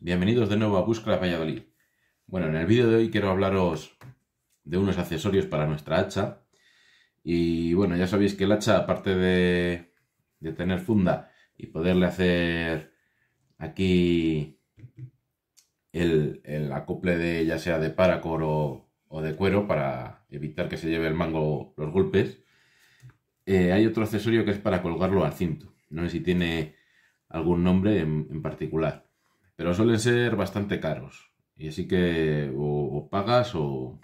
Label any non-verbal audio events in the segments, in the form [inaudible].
bienvenidos de nuevo a la Valladolid. Bueno, en el vídeo de hoy quiero hablaros de unos accesorios para nuestra hacha. Y bueno, ya sabéis que el hacha, aparte de, tener funda y poderle hacer aquí el, acople de ya sea de paracord o, de cuero para evitar que se lleve el mango los golpes, eh, hay otro accesorio que es para colgarlo al cinto. No sé si tiene algún nombre en, particular pero suelen ser bastante caros. Y así que o, pagas o,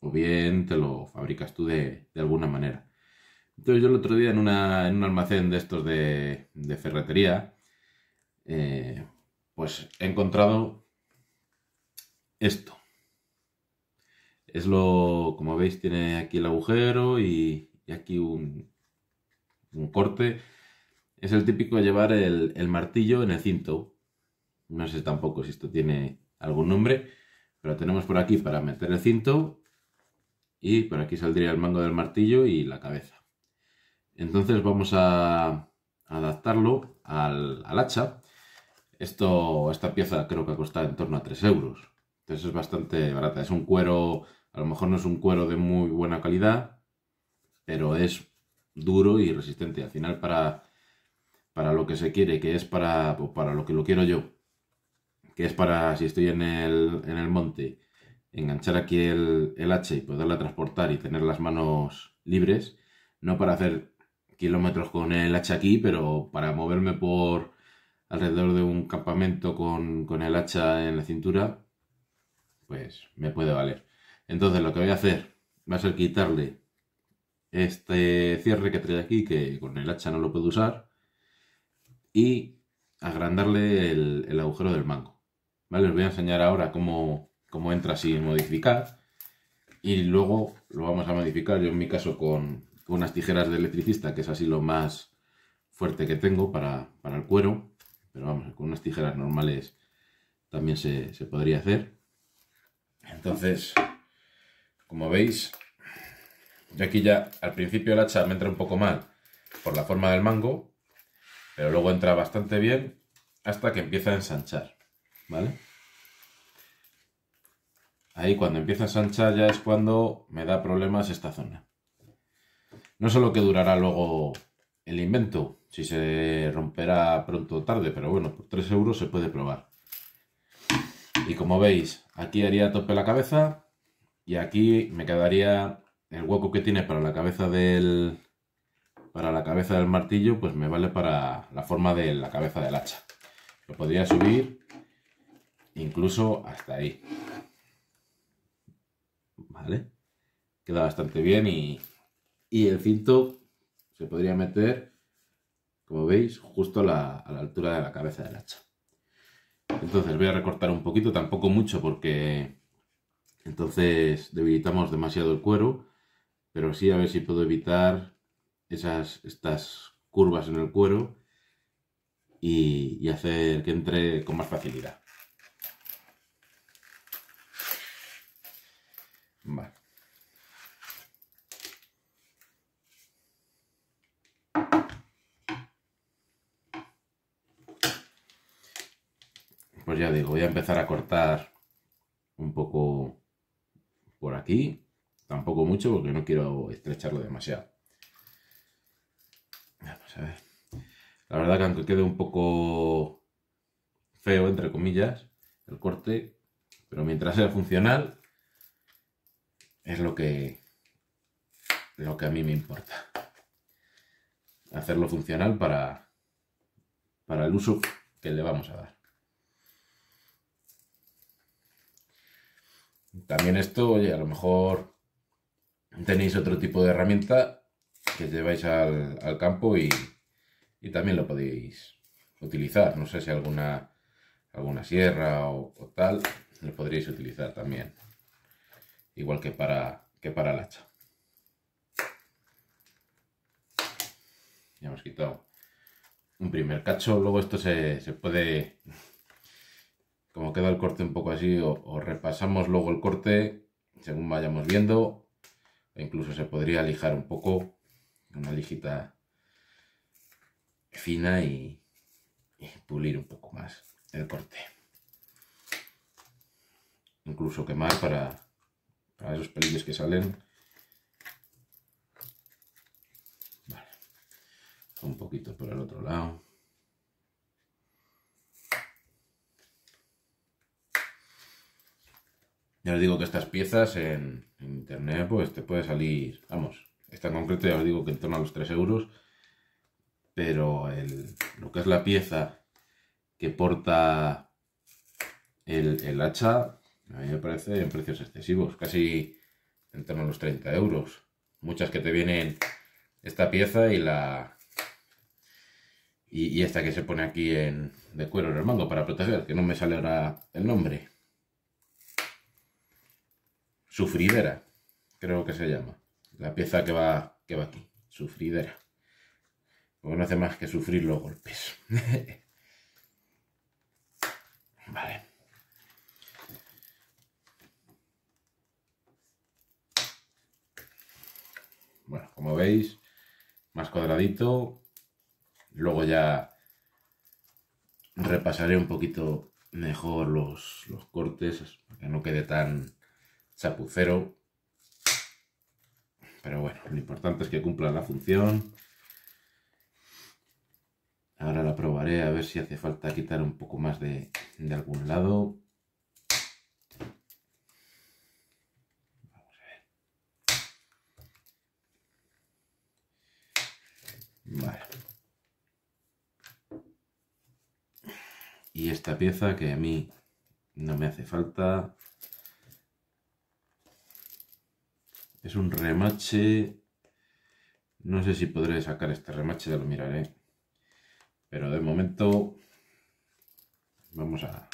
bien te lo fabricas tú de, alguna manera. Entonces yo el otro día en, un almacén de estos de, ferretería, eh, pues he encontrado esto. Es lo, como veis, tiene aquí el agujero y, aquí un, corte. Es el típico llevar el martillo en el cinto, no sé tampoco si esto tiene algún nombre, pero tenemos por aquí para meter el cinto y por aquí saldría el mango del martillo y la cabeza. Entonces vamos a adaptarlo al, hacha. Esto, esta pieza creo que ha costado en torno a 3 euros. Entonces es bastante barata. Es un cuero, a lo mejor no es un cuero de muy buena calidad, pero es duro y resistente. Al final para, para lo que se quiere, que es para, para lo que lo quiero yo, que es para si estoy en el, monte, enganchar aquí el, hacha y poderla transportar y tener las manos libres, no para hacer kilómetros con el hacha aquí, pero para moverme por alrededor de un campamento con, el hacha en la cintura, pues me puede valer. Entonces lo que voy a hacer va a ser quitarle este cierre que trae aquí, que con el hacha no lo puedo usar, y agrandarle el, el agujero del mango. Les Os voy a enseñar ahora cómo, entra sin modificar. Y luego lo vamos a modificar, yo en mi caso con, unas tijeras de electricista, que es así lo más fuerte que tengo para, el cuero. Pero vamos, con unas tijeras normales también se, se podría hacer. Entonces, como veis, yo aquí ya al principio el hacha me entra un poco mal por la forma del mango, pero luego entra bastante bien hasta que empieza a ensanchar. ¿vale? Ahí cuando empieza a ensanchar ya es cuando me da problemas esta zona. No lo que durará luego el invento, si se romperá pronto o tarde, pero bueno, por 3 euros se puede probar. Y como veis, aquí haría tope la cabeza y aquí me quedaría el hueco que tiene para la cabeza del para la cabeza del martillo, pues me vale para la forma de la cabeza del hacha. Lo podría subir incluso hasta ahí. ¿Vale? Queda bastante bien y, el cinto se podría meter, como veis, justo a la, altura de la cabeza del hacha. Entonces voy a recortar un poquito, tampoco mucho porque entonces debilitamos demasiado el cuero, pero sí a ver si puedo evitar esas, estas curvas en el cuero y hacer que entre con más facilidad. Pues ya digo, voy a empezar a cortar un poco por aquí. Tampoco mucho porque no quiero estrecharlo demasiado. Vamos a ver. La verdad que aunque quede un poco feo, entre comillas, el corte, pero mientras sea funcional, es lo que, lo que a mí me importa. Hacerlo funcional para, para el uso que le vamos a dar. También esto, oye, a lo mejor tenéis otro tipo de herramienta que lleváis al, campo y, también lo podéis utilizar. No sé si alguna, alguna sierra o, tal, lo podríais utilizar también igual que para, que para el hacha. Ya hemos quitado un primer cacho, luego esto se, puede, como queda el corte un poco así, o, repasamos luego el corte según vayamos viendo, e incluso se podría lijar un poco, una lijita fina y, y pulir un poco más el corte. Incluso quemar para a esos pelillos que salen. Un poquito por el otro lado. Ya os digo que estas piezas en, internet pues te puede salir, vamos, esta en concreto ya os digo que en torno a los 3 euros, pero lo que es la pieza que porta el, el hacha a mí me en precios excesivos, casi en torno a los 30 euros. Muchas que te vienen esta pieza y la... Y, esta que se pone aquí de cuero en el mango para proteger, que no me sale ahora el nombre. Sufridera, creo que se llama. La pieza que va, que va aquí, sufridera. Porque no hace más que sufrir los golpes. [laughs] vale. como veis, más cuadradito. Luego ya repasaré un poquito mejor los, cortes, para que no quede tan chapucero. Pero bueno, lo importante es que cumpla la función. Ahora la probaré a ver si hace falta quitar un poco más de, de algún lado. Y esta pieza que a mí no me hace falta. Es un remache. No sé si podré sacar este remache, ya lo miraré. Pero de momento vamos a,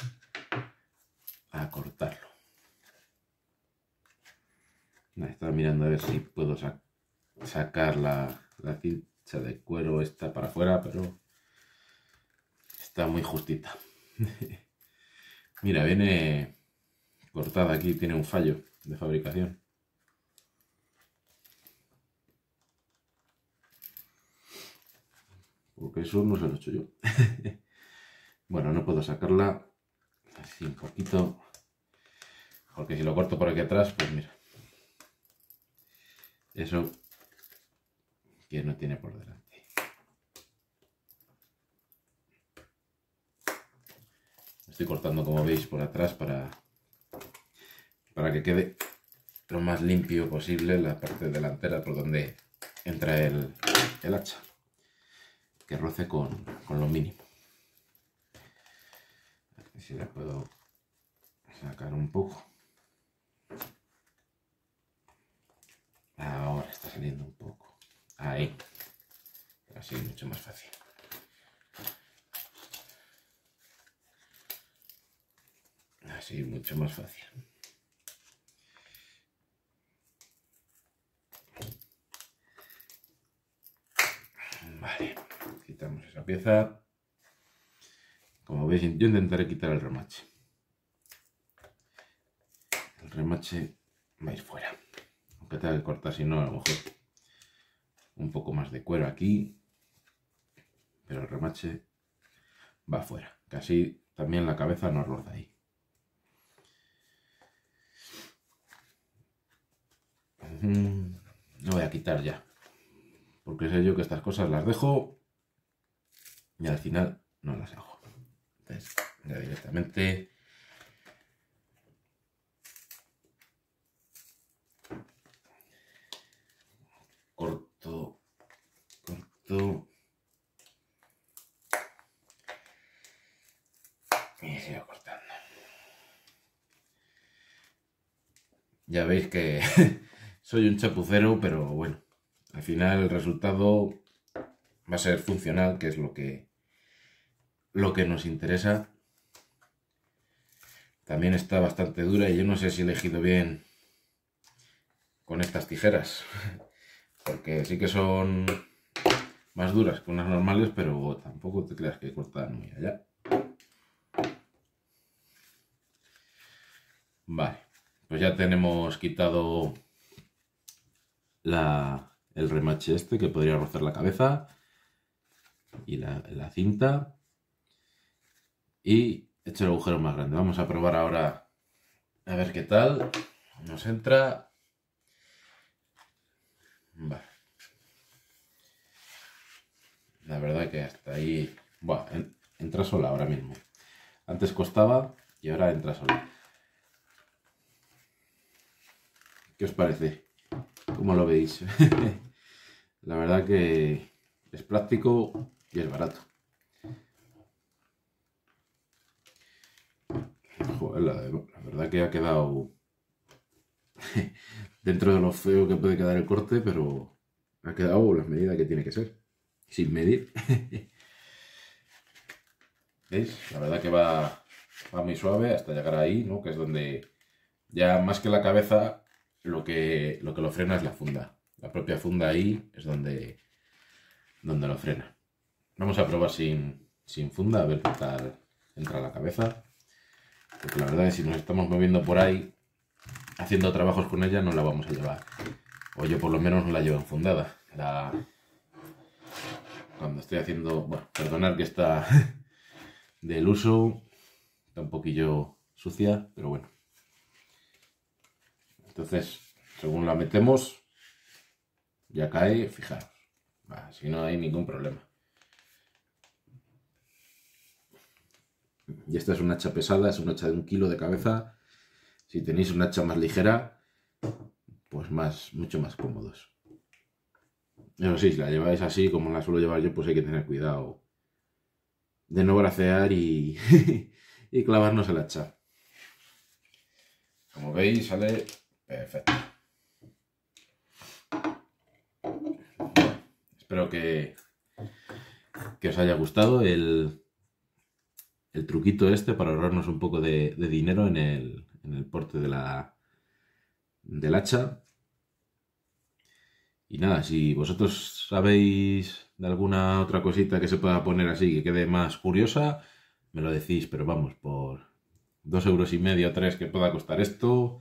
a cortarlo. Estaba mirando a ver si puedo sacar la cinta de cuero está para afuera, pero está muy justita. [laughs] Mira, viene cortada aquí, tiene un fallo de fabricación. Porque eso no se lo he hecho yo. [laughs] bueno, no puedo sacarla así un poquito. Porque si lo corto por aquí atrás, pues mira. Eso que no tiene por delante. Estoy cortando, como veis, por atrás para, para que quede lo más limpio posible la parte delantera por donde entra el, el hacha. Que roce con, con lo mínimo. si la puedo sacar un poco. Ahora está saliendo un poco. Ahí. Así mucho más fácil. Así mucho más fácil. Vale, quitamos esa pieza. Como veis, yo intentaré quitar el remache. El remache va a ir fuera. Aunque tenga que cortar, si no, a lo mejor un poco más de cuero aquí, pero el remache va afuera. Casi también la cabeza no roza ahí. Mm, lo voy a quitar ya, porque sé yo que estas cosas las dejo y al final no las hago. Entonces, ya directamente Ya veis que [laughs] soy un chapucero, pero bueno, al final el resultado va a ser funcional, que es lo que, lo que nos interesa. También está bastante dura y yo no sé si he elegido bien con estas tijeras, [laughs] porque sí que son más duras que unas normales, pero tampoco te creas que cortan muy allá. Vale pues ya tenemos quitado el remache este que podría rozar la cabeza y la, cinta y hecho el agujero más grande. Vamos a probar ahora a ver qué tal. Nos entra. La verdad que hasta ahí... entra sola ahora mismo. Antes costaba y ahora entra sola. ¿Qué os parece? ¿Cómo lo veis? [laughs] La verdad que es práctico y es barato. Joder, la, verdad que ha quedado [laughs] dentro de lo feo que puede quedar el corte, pero ha quedado la medida que tiene que ser, sin medir. [laughs] ¿Veis? La verdad que va, va muy suave hasta llegar ahí, ¿no? Que es donde ya más que la cabeza lo que, lo que lo frena es la funda. La propia funda ahí es donde, donde lo frena. Vamos a probar sin, sin funda, a ver qué tal entra la cabeza. Porque la verdad es que si nos estamos moviendo por ahí, haciendo trabajos con ella, no la vamos a llevar. O yo por lo menos no la llevo enfundada. La... Cuando estoy haciendo... Bueno, perdonad que está [laughs] del uso, está un poquillo sucia, pero bueno. Entonces, según la metemos, ya cae, fijaros. si no hay ningún problema. Y esta es una hacha pesada, es una hacha de un kilo de cabeza. Si tenéis una hacha más ligera, pues más, mucho más cómodos. Pero sí, si la lleváis así como la suelo llevar yo, pues hay que tener cuidado de no bracear y, [laughs] y clavarnos el hacha. Como veis, sale Espero que, que os haya gustado el, el, truquito este para ahorrarnos un poco de, dinero en el, en el, porte de la, del hacha. Y nada, si vosotros sabéis de alguna otra cosita que se pueda poner así que quede más curiosa, me lo decís, pero vamos, por dos euros y medio o tres que pueda costar esto,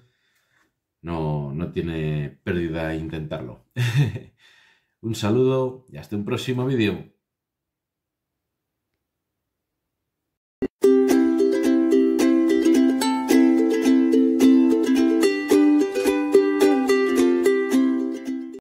no, no tiene pérdida intentarlo. [laughs] Un saludo y hasta un próximo vídeo.